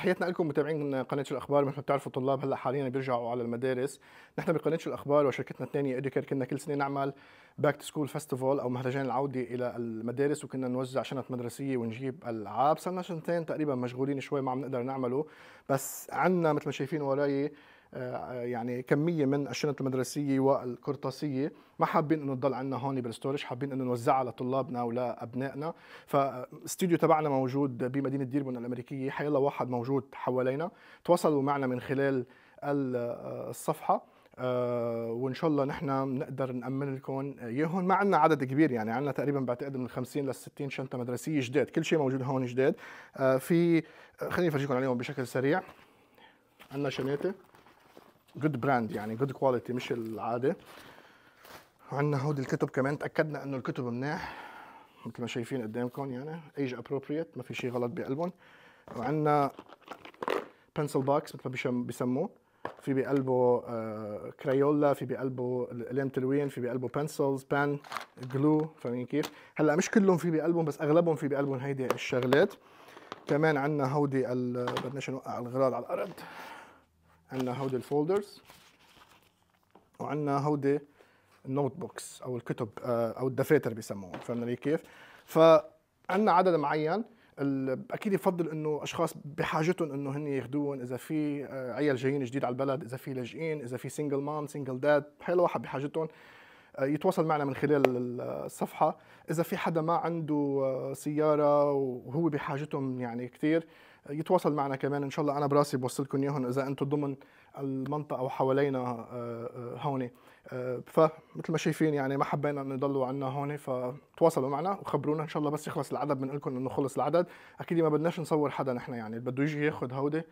تحياتنا لكم متابعين قناه الاخبار مثل ما بتعرفوا الطلاب هلا حاليا بيرجعوا على المدارس نحن بقناه الاخبار وشركتنا الثانيه ايديكر كنا كل سنه نعمل باك تو سكول فيستيفال او مهرجان العوده الى المدارس وكنا نوزع شنط مدرسيه ونجيب العاب صرنا سنتين تقريبا مشغولين شوي ما عم نقدر نعمله بس عندنا مثل ما شايفين وراي آه، يعني كميه من الشنط المدرسيه والقرطاسيه ما حابين انه تضل عندنا هون بالستورج حابين انه نوزعها لطلابنا ولابنائنا فاستوديو تبعنا موجود بمدينه ديربون الامريكيه حيلا واحد موجود حوالينا تواصلوا معنا من خلال الصفحه آه، وان شاء الله نحن بنقدر نامن لكم يهون آه، ما عندنا عدد كبير يعني عندنا تقريبا بعتقد من 50 لل 60 شنطه مدرسيه جداد كل شيء موجود هون جداد في خليني افرجيكم عليهم بشكل سريع عندنا شناته جود براند يعني جود كواليتي مش العاده وعندنا هودي الكتب كمان تاكدنا انه الكتب مناح مثل ما شايفين قدامكم يعني ايج ابروبريت ما في شيء غلط بقلبهم وعندنا بنسل بوكس مثل ما بسموه في بقلبه كريولا آه، في بقلبه اقلام تلوين في بقلبه بنسلز بان جلو فاهمين كيف هلا مش كلهم في بقلبهم بس اغلبهم في بقلبهم هيدي الشغلات كمان عندنا هودي بدناش نوقع الغراض على الارض عندنا هودي الفولدرز وعندنا هودي النوت بوكس او الكتب آه، او الدفاتر بيسموهم فهمنا لي كيف فعندنا عدد معين اكيد يفضل انه اشخاص بحاجتهم انه هن ياخذوهم اذا في آه، عيال جايين جديد على البلد اذا في لاجئين اذا في سنجل مام سنجل داد حيلا واحد بحاجتهم آه، يتواصل معنا من خلال الصفحه اذا في حدا ما عنده آه، سياره وهو بحاجتهم يعني كثير آه، يتواصل معنا كمان ان شاء الله انا براسي بوصلكم اياهم اذا انتم ضمن المنطقه او حوالينا هون فمثل ما شايفين يعني ما حبينا انه يضلوا عنا هون فتواصلوا معنا وخبرونا ان شاء الله بس يخلص العدد بنقول انه خلص العدد اكيد ما بدناش نصور حدا نحن يعني بده يجي ياخذ هودي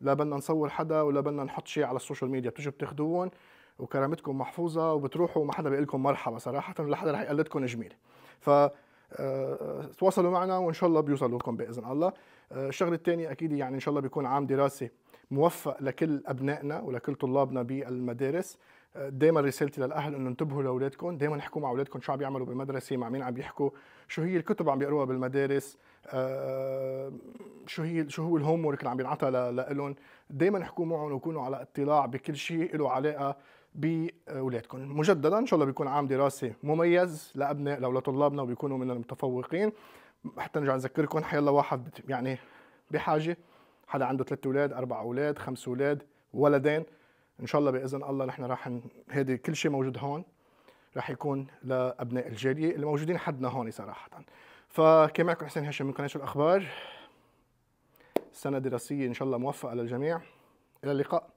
لا بدنا نصور حدا ولا بدنا نحط شيء على السوشيال ميديا بتجوا بتاخذوهم وكرامتكم محفوظه وبتروحوا وما حدا بيقول لكم مرحبا صراحه ولا حدا رح يقلدكم جميل ف آه، تواصلوا معنا وان شاء الله بيوصلوا لكم باذن الله آه، الشغله الثانيه اكيد يعني ان شاء الله بيكون عام دراسي موفق لكل ابنائنا ولكل طلابنا بالمدارس آه، دائما رسالتي للاهل انه انتبهوا لاولادكم دائما احكوا مع اولادكم شو عم يعملوا بالمدرسه مع مين عم يحكوا شو هي الكتب عم بيقروها بالمدارس شو هي شو هو الهوم ورك اللي عم بينعطى لهم دائما احكوا معهم وكونوا على اطلاع بكل شيء له علاقه بولادكم مجددا ان شاء الله بيكون عام دراسي مميز لابناء لو لطلابنا وبيكونوا من المتفوقين حتى نرجع نذكركم حيلا واحد يعني بحاجه حدا عنده ثلاث اولاد اربع اولاد خمس اولاد ولدين ان شاء الله باذن الله نحن راح ن... هيدي كل شيء موجود هون راح يكون لابناء الجاليه اللي موجودين حدنا هون صراحه فكان معكم حسين هاشم من قناه الاخبار سنه دراسيه ان شاء الله موفقه للجميع الى اللقاء